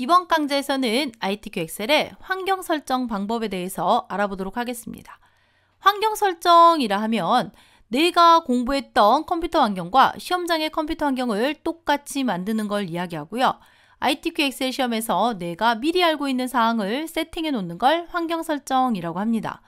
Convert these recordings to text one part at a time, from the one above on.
이번 강좌에서는 IT q x 셀의 환경 설정 방법에 대해서 알아보도록 하겠습니다. 환경 설정이라 하면 내가 공부했던 컴퓨터 환경과 시험장의 컴퓨터 환경을 똑같이 만드는 걸 이야기하고요. ITQ x 셀 시험에서 내가 미리 알고 있는 사항을 세팅해 놓는 걸 환경 설정이라고 합니다.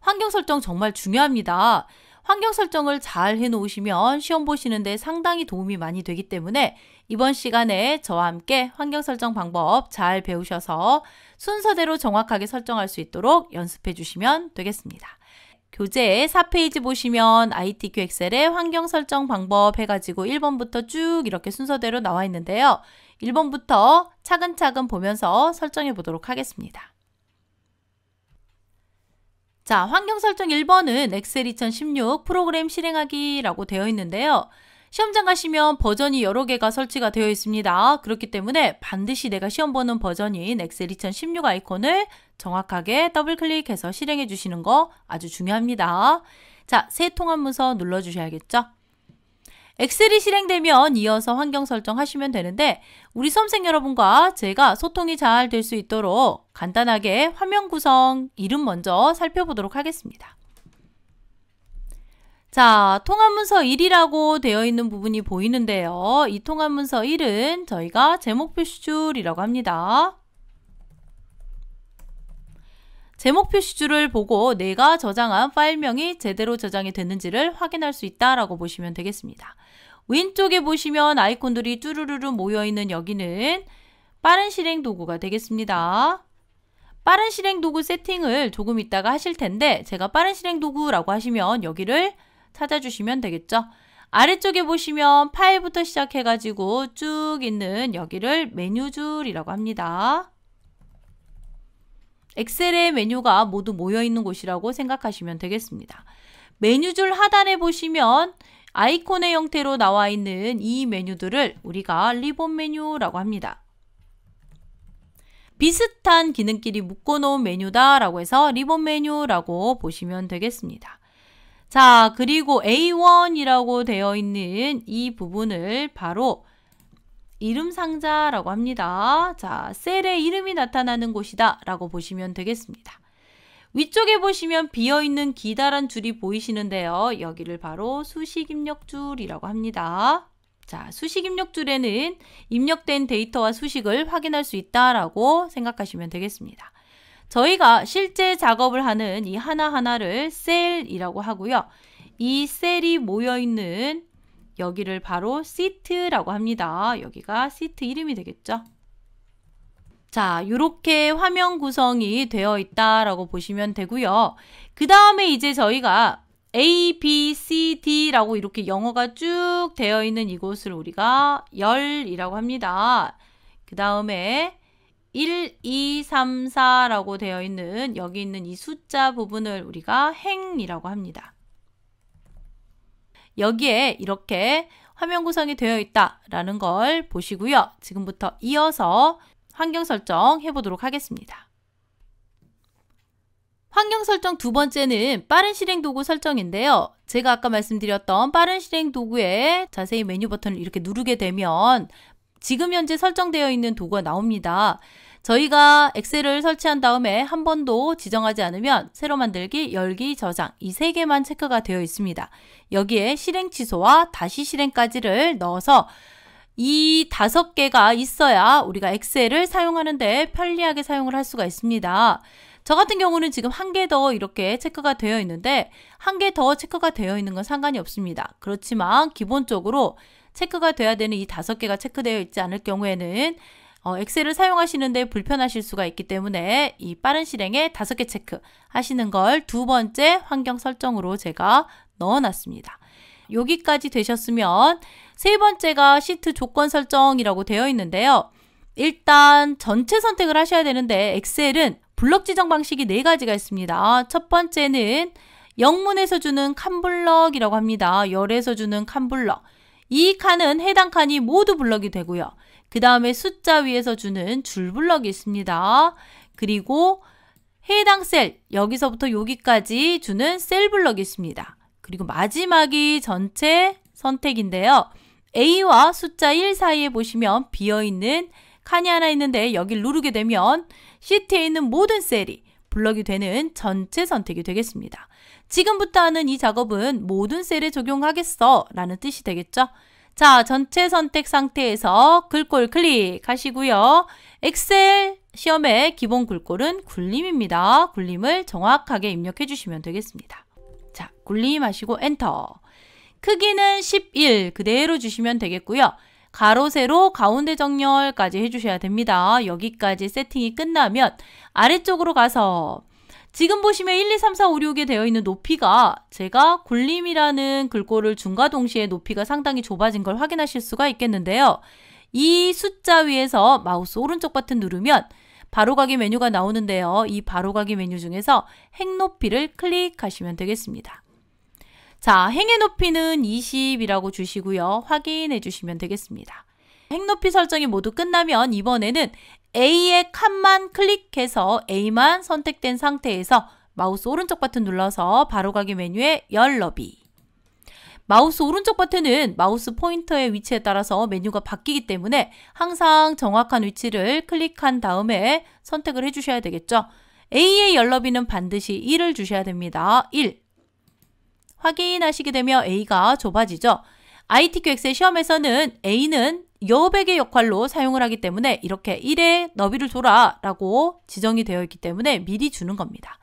환경 설정 정말 중요합니다. 환경 설정을 잘 해놓으시면 시험 보시는데 상당히 도움이 많이 되기 때문에 이번 시간에 저와 함께 환경 설정 방법 잘 배우셔서 순서대로 정확하게 설정할 수 있도록 연습해 주시면 되겠습니다. 교재 4페이지 보시면 ITQ 엑셀의 환경 설정 방법 해가지고 1번부터 쭉 이렇게 순서대로 나와 있는데요. 1번부터 차근차근 보면서 설정해 보도록 하겠습니다. 자, 환경 설정 1번은 엑셀 2016 프로그램 실행하기라고 되어 있는데요. 시험장 가시면 버전이 여러 개가 설치가 되어 있습니다. 그렇기 때문에 반드시 내가 시험 보는 버전인 엑셀 2016 아이콘을 정확하게 더블 클릭해서 실행해 주시는 거 아주 중요합니다. 자, 새 통합 문서 눌러 주셔야겠죠? 엑셀이 실행되면 이어서 환경 설정하시면 되는데 우리 수험생 여러분과 제가 소통이 잘 될 수 있도록 간단하게 화면 구성 이름 먼저 살펴보도록 하겠습니다. 자, 통합문서 1이라고 되어 있는 부분이 보이는데요. 이 통합문서 1은 저희가 제목 표시줄이라고 합니다. 제목 표시줄을 보고 내가 저장한 파일명이 제대로 저장이 됐는지를 확인할 수 있다라고 보시면 되겠습니다. 왼쪽에 보시면 아이콘들이 뚜루루루 모여있는 여기는 빠른 실행 도구가 되겠습니다. 빠른 실행 도구 세팅을 조금 있다가 하실 텐데 제가 빠른 실행 도구라고 하시면 여기를 찾아주시면 되겠죠. 아래쪽에 보시면 파일부터 시작해가지고 쭉 있는 여기를 메뉴줄이라고 합니다. 엑셀의 메뉴가 모두 모여있는 곳이라고 생각하시면 되겠습니다. 메뉴줄 하단에 보시면 아이콘의 형태로 나와 있는 이 메뉴들을 우리가 리본 메뉴라고 합니다. 비슷한 기능끼리 묶어놓은 메뉴다 라고 해서 리본 메뉴라고 보시면 되겠습니다. 자 그리고 A1이라고 되어 있는 이 부분을 바로 이름 상자라고 합니다. 자, 셀의 이름이 나타나는 곳이다 라고 보시면 되겠습니다. 위쪽에 보시면 비어있는 기다란 줄이 보이시는데요. 여기를 바로 수식 입력줄이라고 합니다. 자, 수식 입력줄에는 입력된 데이터와 수식을 확인할 수 있다라고 생각하시면 되겠습니다. 저희가 실제 작업을 하는 이 하나하나를 셀이라고 하고요. 이 셀이 모여있는 여기를 바로 시트라고 합니다. 여기가 시트 이름이 되겠죠. 자, 이렇게 화면 구성이 되어 있다라고 보시면 되고요. 그 다음에 이제 저희가 A, B, C, D라고 이렇게 영어가 쭉 되어 있는 이곳을 우리가 열이라고 합니다. 그 다음에 1, 2, 3, 4라고 되어 있는 여기 있는 이 숫자 부분을 우리가 행이라고 합니다. 여기에 이렇게 화면 구성이 되어 있다라는 걸 보시고요. 지금부터 이어서 환경 설정 해보도록 하겠습니다. 환경 설정 두 번째는 빠른 실행 도구 설정인데요. 제가 아까 말씀드렸던 빠른 실행 도구에 자세히 메뉴 버튼을 이렇게 누르게 되면 지금 현재 설정되어 있는 도구가 나옵니다. 저희가 엑셀을 설치한 다음에 한 번도 지정하지 않으면 새로 만들기, 열기, 저장 이 세 개만 체크가 되어 있습니다. 여기에 실행 취소와 다시 실행까지를 넣어서 이 다섯 개가 있어야 우리가 엑셀을 사용하는데 편리하게 사용을 할 수가 있습니다. 저 같은 경우는 지금 한 개 더 이렇게 체크가 되어 있는데 한 개 더 체크가 되어 있는 건 상관이 없습니다. 그렇지만 기본적으로 체크가 돼야 되는 이 다섯 개가 체크되어 있지 않을 경우에는 어, 엑셀을 사용하시는데 불편하실 수가 있기 때문에 이 빠른 실행에 다섯 개 체크 하시는 걸 두 번째 환경 설정으로 제가 넣어놨습니다. 여기까지 되셨으면 세 번째가 시트 조건 설정이라고 되어 있는데요. 일단 전체 선택을 하셔야 되는데 엑셀은 블럭 지정 방식이 네 가지가 있습니다. 첫 번째는 영문에서 주는 칸블럭이라고 합니다. 열에서 주는 칸블럭. 이 칸은 해당 칸이 모두 블럭이 되고요. 그 다음에 숫자 위에서 주는 줄블럭이 있습니다. 그리고 해당 셀, 여기서부터 여기까지 주는 셀 블럭이 있습니다. 그리고 마지막이 전체 선택인데요. A와 숫자 1 사이에 보시면 비어있는 칸이 하나 있는데 여기 누르게 되면 시트에 있는 모든 셀이 블럭이 되는 전체 선택이 되겠습니다. 지금부터 하는 이 작업은 모든 셀에 적용하겠어 라는 뜻이 되겠죠. 자, 전체 선택 상태에서 글꼴 클릭하시고요. 엑셀 시험의 기본 글꼴은 굴림입니다. 굴림을 정확하게 입력해 주시면 되겠습니다. 자, 굴림 하시고 엔터. 크기는 11 그대로 주시면 되겠고요. 가로 세로 가운데 정렬까지 해주셔야 됩니다. 여기까지 세팅이 끝나면 아래쪽으로 가서 지금 보시면 1, 2, 3, 4, 5, 6에 되어 있는 높이가 제가 굴림이라는 글꼴을 중과 동시에 높이가 상당히 좁아진 걸 확인하실 수가 있겠는데요. 이 숫자 위에서 마우스 오른쪽 버튼 누르면 바로가기 메뉴가 나오는데요. 이 바로가기 메뉴 중에서 행 높이를 클릭하시면 되겠습니다. 자, 행의 높이는 20이라고 주시고요. 확인해 주시면 되겠습니다. 행 높이 설정이 모두 끝나면 이번에는 A의 칸만 클릭해서 A만 선택된 상태에서 마우스 오른쪽 버튼 눌러서 바로가기 메뉴에 열 너비 마우스 오른쪽 버튼은 마우스 포인터의 위치에 따라서 메뉴가 바뀌기 때문에 항상 정확한 위치를 클릭한 다음에 선택을 해주셔야 되겠죠. A의 열너비는 반드시 1을 주셔야 됩니다. 1. 확인하시게 되면 A가 좁아지죠. IT 기획의 시험에서는 A는 여백의 역할로 사용을 하기 때문에 이렇게 1의 너비를 줘라 라고 지정이 되어 있기 때문에 미리 주는 겁니다.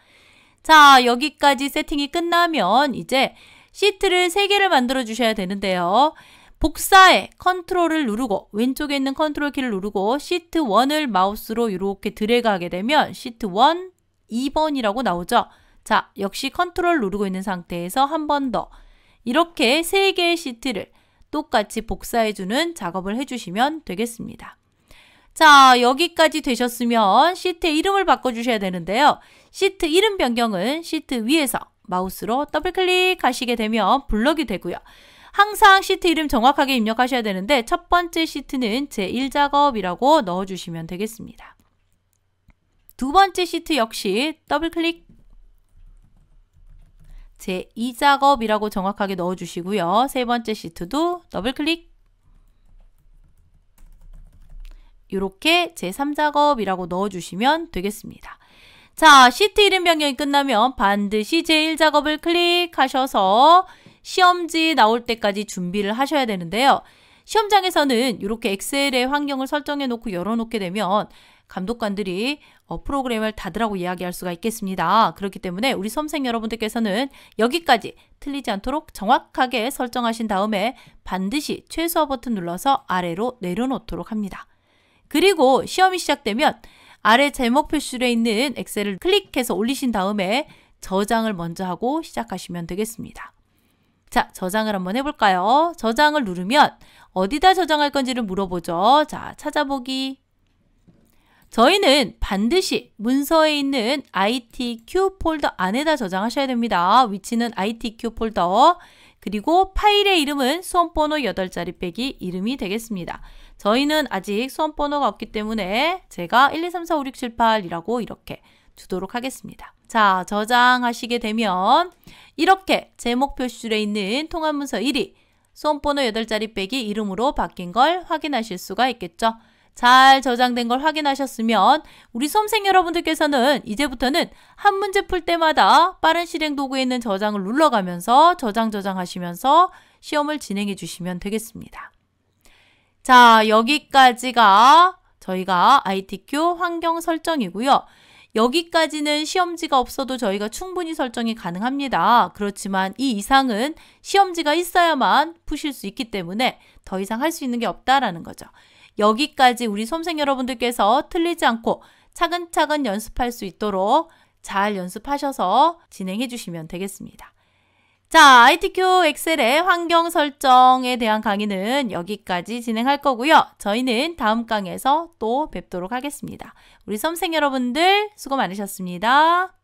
자 여기까지 세팅이 끝나면 이제 시트를 3개를 만들어 주셔야 되는데요. 복사에 컨트롤을 누르고 왼쪽에 있는 컨트롤 키를 누르고 시트 1을 마우스로 이렇게 드래그 하게 되면 시트 1, 2번이라고 나오죠. 자, 역시 컨트롤 누르고 있는 상태에서 한 번 더 이렇게 3개의 시트를 똑같이 복사해주는 작업을 해주시면 되겠습니다. 자, 여기까지 되셨으면 시트 이름을 바꿔주셔야 되는데요. 시트 이름 변경은 시트 위에서 마우스로 더블클릭하시게 되면 블럭이 되고요. 항상 시트 이름 정확하게 입력하셔야 되는데 첫 번째 시트는 제1작업이라고 넣어주시면 되겠습니다. 두 번째 시트 역시 더블클릭 제2작업이라고 정확하게 넣어주시고요. 세 번째 시트도 더블클릭 이렇게 제3작업이라고 넣어주시면 되겠습니다. 자, 시트 이름 변경이 끝나면 반드시 제1작업을 클릭하셔서 시험지 나올 때까지 준비를 하셔야 되는데요. 시험장에서는 이렇게 엑셀의 환경을 설정해 놓고 열어놓게 되면 감독관들이 어, 프로그램을 닫으라고 이야기할 수가 있겠습니다. 그렇기 때문에 우리 섬생 여러분들께서는 여기까지 틀리지 않도록 정확하게 설정하신 다음에 반드시 최소화 버튼 눌러서 아래로 내려놓도록 합니다. 그리고 시험이 시작되면 아래 제목 표시줄에 있는 엑셀을 클릭해서 올리신 다음에 저장을 먼저 하고 시작하시면 되겠습니다. 자, 저장을 한번 해볼까요? 저장을 누르면 어디다 저장할 건지를 물어보죠. 자, 찾아보기, 저희는 반드시 문서에 있는 ITQ 폴더 안에다 저장하셔야 됩니다. 위치는 ITQ 폴더 그리고 파일의 이름은 수험번호 8자리 빼기 이름이 되겠습니다. 저희는 아직 수험번호가 없기 때문에 제가 1, 2, 3, 4, 5, 6, 7, 8이라고 이렇게 주도록 하겠습니다. 자, 저장하시게 되면 이렇게 제목 표시줄에 있는 통합문서 1위 수험번호 8자리 빼기 이름으로 바뀐 걸 확인하실 수가 있겠죠. 잘 저장된 걸 확인하셨으면 우리 수험생 여러분들께서는 이제부터는 한 문제 풀 때마다 빠른 실행 도구에 있는 저장을 눌러가면서 저장 저장하시면서 시험을 진행해 주시면 되겠습니다. 자, 여기까지가 저희가 ITQ 환경 설정이고요. 여기까지는 시험지가 없어도 저희가 충분히 설정이 가능합니다. 그렇지만 이 이상은 시험지가 있어야만 푸실 수 있기 때문에 더 이상 할 수 있는 게 없다라는 거죠. 여기까지 우리 수험생 여러분들께서 틀리지 않고 차근차근 연습할 수 있도록 잘 연습하셔서 진행해 주시면 되겠습니다. 자, ITQ 엑셀의 환경 설정에 대한 강의는 여기까지 진행할 거고요. 저희는 다음 강에서 또 뵙도록 하겠습니다. 우리 수험생 여러분들 수고 많으셨습니다.